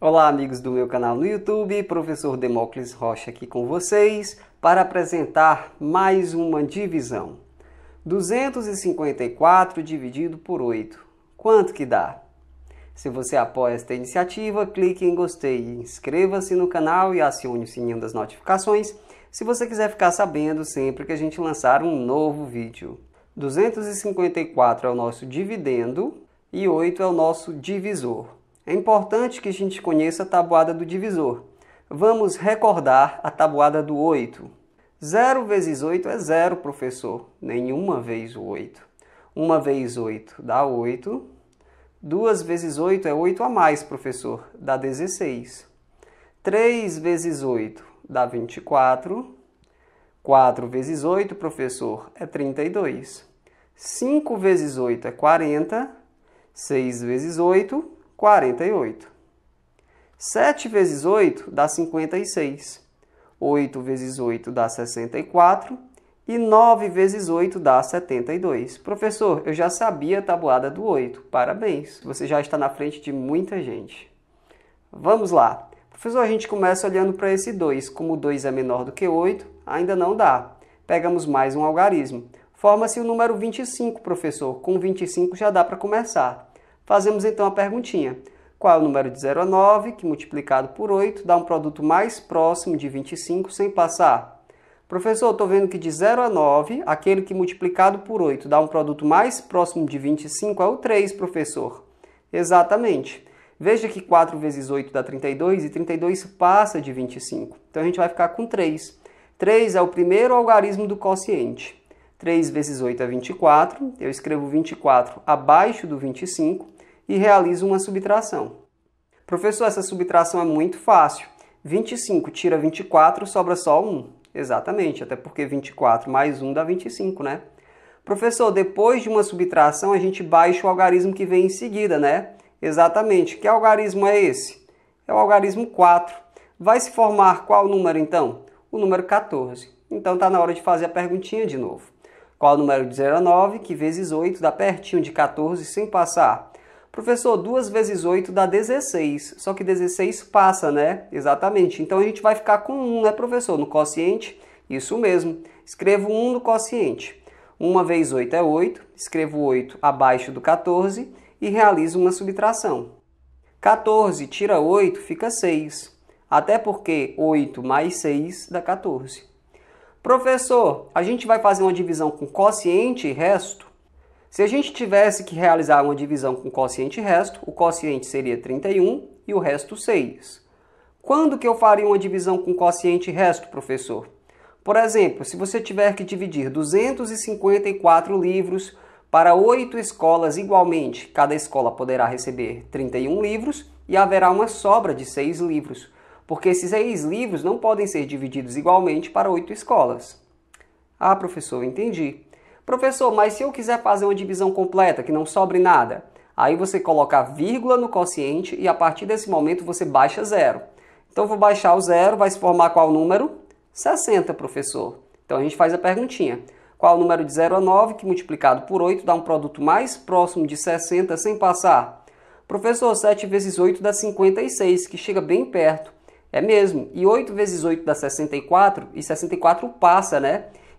Olá, amigos do meu canal no YouTube, professor Demócles Rocha aqui com vocês para apresentar mais uma divisão. 254 dividido por 8. Quanto que dá? Se você apoia esta iniciativa, clique em gostei, inscreva-se no canal e acione o sininho das notificações se você quiser ficar sabendo sempre que a gente lançar um novo vídeo. 254 é o nosso dividendo e 8 é o nosso divisor. É importante que a gente conheça a tabuada do divisor. Vamos recordar a tabuada do 8. 0 vezes 8 é 0, professor. Nenhuma vez o 8. 1 vezes 8 dá 8. 2 vezes 8 é 8 a mais, professor. Dá 16. 3 vezes 8 dá 24. 4 vezes 8, professor, é 32. 5 vezes 8 é 40. 6 vezes 8 48. 7 vezes 8 dá 56. 8 vezes 8 dá 64. E 9 vezes 8 dá 72. Professor, eu já sabia a tabuada do 8. Parabéns, você já está na frente de muita gente. Vamos lá. Professor, a gente começa olhando para esse 2. Como 2 é menor do que 8, ainda não dá. Pegamos mais um algarismo. Forma-se o número 25, professor. Com 25 já dá para começar. Fazemos então a perguntinha: qual é o número de 0 a 9 que multiplicado por 8 dá um produto mais próximo de 25 sem passar? Professor, estou vendo que de 0 a 9, aquele que multiplicado por 8 dá um produto mais próximo de 25 é o 3, professor. Exatamente. Veja que 4 vezes 8 dá 32 e 32 passa de 25. Então a gente vai ficar com 3. 3 é o primeiro algarismo do quociente. 3 vezes 8 é 24. Eu escrevo 24 abaixo do 25 e realizo uma subtração. Professor, essa subtração é muito fácil. 25 tira 24, sobra só 1. Exatamente, até porque 24 mais 1 dá 25, né? Professor, depois de uma subtração, a gente baixa o algarismo que vem em seguida, né? Exatamente. Que algarismo é esse? É o algarismo 4. Vai se formar qual número, então? O número 14. Então está na hora de fazer a perguntinha de novo. Qual o número de 0 a 9, que vezes 8 dá pertinho de 14 sem passar? Professor, 2 vezes 8 dá 16, só que 16 passa, né? Exatamente. Então a gente vai ficar com 1, né, professor? No quociente, isso mesmo. Escrevo 1 no quociente. 1 vezes 8 é 8, escrevo 8 abaixo do 14 e realizo uma subtração. 14 tira 8 fica 6, até porque 8 mais 6 dá 14. Professor, a gente vai fazer uma divisão com quociente e resto? Se a gente tivesse que realizar uma divisão com quociente resto, o quociente seria 31 e o resto 6. Quando que eu faria uma divisão com quociente resto, professor? Por exemplo, se você tiver que dividir 254 livros para oito escolas igualmente, cada escola poderá receber 31 livros e haverá uma sobra de 6 livros, porque esses 6 livros não podem ser divididos igualmente para oito escolas. Ah, professor, entendi. Professor, mas se eu quiser fazer uma divisão completa, que não sobre nada, aí você coloca a vírgula no quociente e a partir desse momento você baixa zero. Então vou baixar o zero, vai se formar qual número? 60, professor. Então a gente faz a perguntinha. Qual o número de 0 a 9 que multiplicado por 8 dá um produto mais próximo de 60 sem passar? Professor, 7 vezes 8 dá 56, que chega bem perto. É mesmo. E 8 vezes 8 dá 64, e 64 passa, né?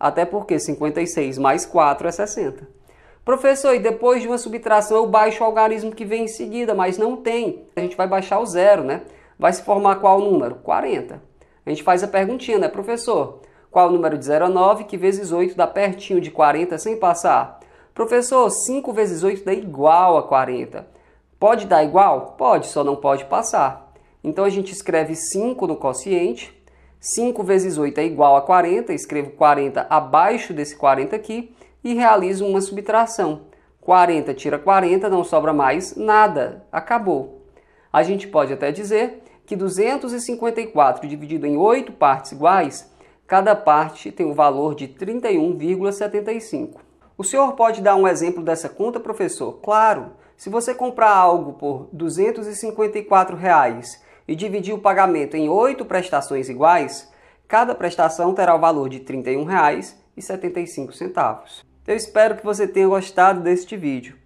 Até porque 56 mais 4 é 60. Professor, e depois de uma subtração eu baixo o algarismo que vem em seguida, mas não tem. A gente vai baixar o zero, né? Vai se formar qual número? 40. A gente faz a perguntinha, né, professor? Qual o número de 0 a 9 que vezes 8 dá pertinho de 40 sem passar? Professor, 5 vezes 8 dá igual a 40. Pode dar igual? Pode, só não pode passar. Então a gente escreve 5 no quociente 5 vezes 8 é igual a 40, escrevo 40 abaixo desse 40 aqui e realizo uma subtração. 40 tira 40, não sobra mais nada, acabou. A gente pode até dizer que 254 dividido em 8 partes iguais, cada parte tem o um valor de 31,75. O senhor pode dar um exemplo dessa conta, professor? Claro! Se você comprar algo por R$ 254 reais e dividir o pagamento em oito prestações iguais, cada prestação terá o valor de R$ 31,75. Eu espero que você tenha gostado deste vídeo.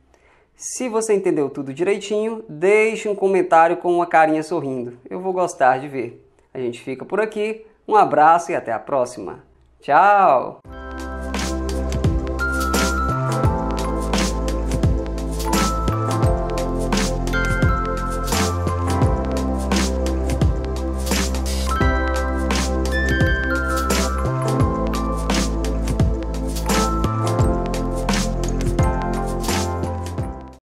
Se você entendeu tudo direitinho, deixe um comentário com uma carinha sorrindo. Eu vou gostar de ver. A gente fica por aqui. Um abraço e até a próxima. Tchau!